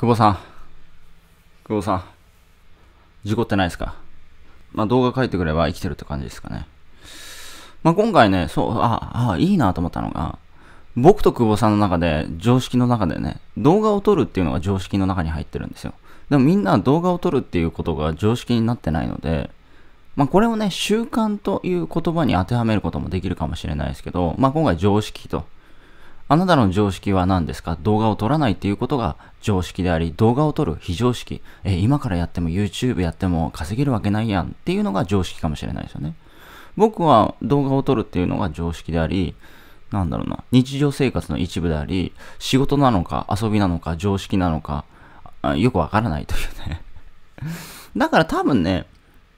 久保さん。久保さん。事故ってないですかまあ、動画書いてくれば生きてるって感じですかね。まあ、今回ね、そう、あ、あ、いいなと思ったのが、僕と久保さんの中で、常識の中でね、動画を撮るっていうのが常識の中に入ってるんですよ。でもみんな動画を撮るっていうことが常識になってないので、まあ、これをね、習慣という言葉に当てはめることもできるかもしれないですけど、まあ、今回常識とあなたの常識は何ですか動画を撮らないっていうことが常識であり、動画を撮る非常識。え、今からやっても YouTube やっても稼げるわけないやんっていうのが常識かもしれないですよね。僕は動画を撮るっていうのが常識であり、なんだろうな、日常生活の一部であり、仕事なのか遊びなのか常識なのか、よくわからないというね だから多分ね、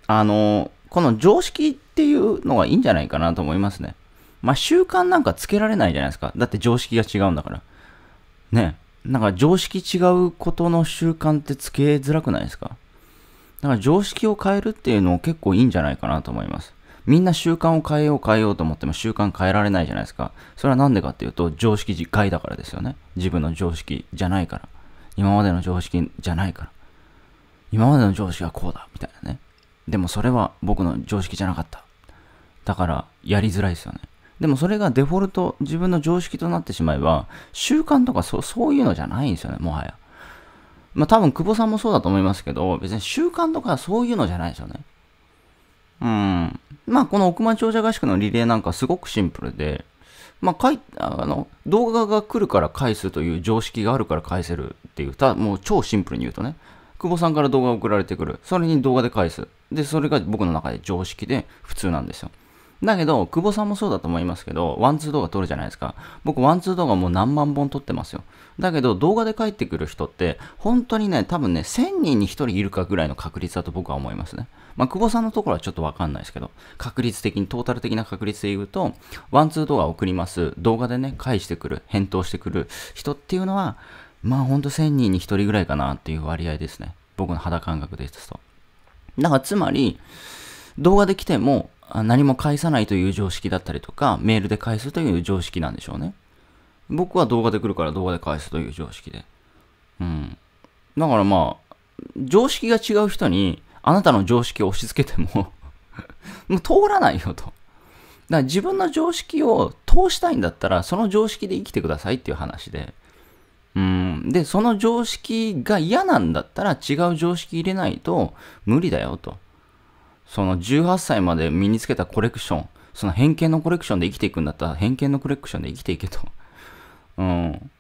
あの、この常識っていうのがいいんじゃないかなと思いますね。まあ、習慣なんかつけられないじゃないですか。だって常識が違うんだから。ね。なんか常識違うことの習慣ってつけづらくないですかだから常識を変えるっていうの結構いいんじゃないかなと思います。みんな習慣を変えよう変えようと思っても習慣変えられないじゃないですか。それはなんでかっていうと常識外だからですよね。自分の常識じゃないから。今までの常識じゃないから。今までの常識はこうだ、みたいなね。でもそれは僕の常識じゃなかった。だからやりづらいですよね。でもそれがデフォルト、自分の常識となってしまえば、習慣とかそそういうのじゃないんですよね、もはや。まあ多分、久保さんもそうだと思いますけど、別に習慣とかそういうのじゃないですよね。うん。まあこの億万長者合宿のリレーなんかすごくシンプルで、まあ、かいあの動画が来るから返すという常識があるから返せるっていう、たもう超シンプルに言うとね、久保さんから動画送られてくる。それに動画で返す。で、それが僕の中で常識で普通なんですよ。だけど、久保さんもそうだと思いますけど、ワンツー動画撮るじゃないですか。僕、ワンツー動画もう何万本撮ってますよ。だけど、動画で帰ってくる人って、本当にね、多分ね、1000人に1人いるかぐらいの確率だと僕は思いますね。まあ、久保さんのところはちょっとわかんないですけど、確率的に、トータル的な確率で言うと、ワンツー動画送ります。動画でね、返してくる、返答してくる人っていうのは、まあ、ほんと1000人に1人ぐらいかなっていう割合ですね。僕の肌感覚ですと。だから、つまり、動画で来ても、何も返さないという常識だったりとか、メールで返すという常識なんでしょうね。僕は動画で来るから動画で返すという常識で。うん。だからまあ、常識が違う人に、あなたの常識を押し付けても もう通らないよと。だから自分の常識を通したいんだったら、その常識で生きてくださいっていう話で。うん。で、その常識が嫌なんだったら違う常識入れないと無理だよと。その18歳まで身につけたコレクション、その偏見のコレクションで生きていくんだったら、偏見のコレクションで生きていけと。うん。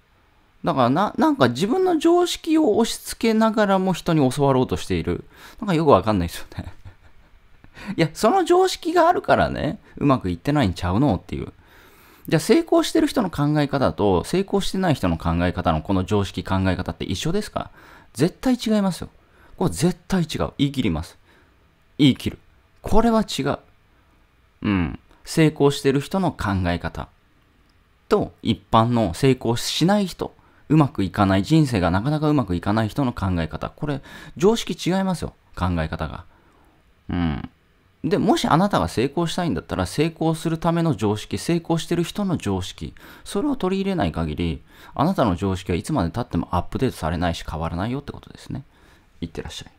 だからな、なんか自分の常識を押し付けながらも人に教わろうとしている。なんかよくわかんないですよね。いや、その常識があるからね、うまくいってないんちゃうのっていう。じゃあ成功してる人の考え方と成功してない人の考え方のこの常識考え方って一緒ですか絶対違いますよ。これ絶対違う。言い切ります。言い切る。これは違う。うん。成功してる人の考え方と一般の成功しない人、うまくいかない、人生がなかなかうまくいかない人の考え方。これ、常識違いますよ。考え方が。うん。で、もしあなたが成功したいんだったら、成功するための常識、成功してる人の常識、それを取り入れない限り、あなたの常識はいつまで経ってもアップデートされないし変わらないよってことですね。いってらっしゃい。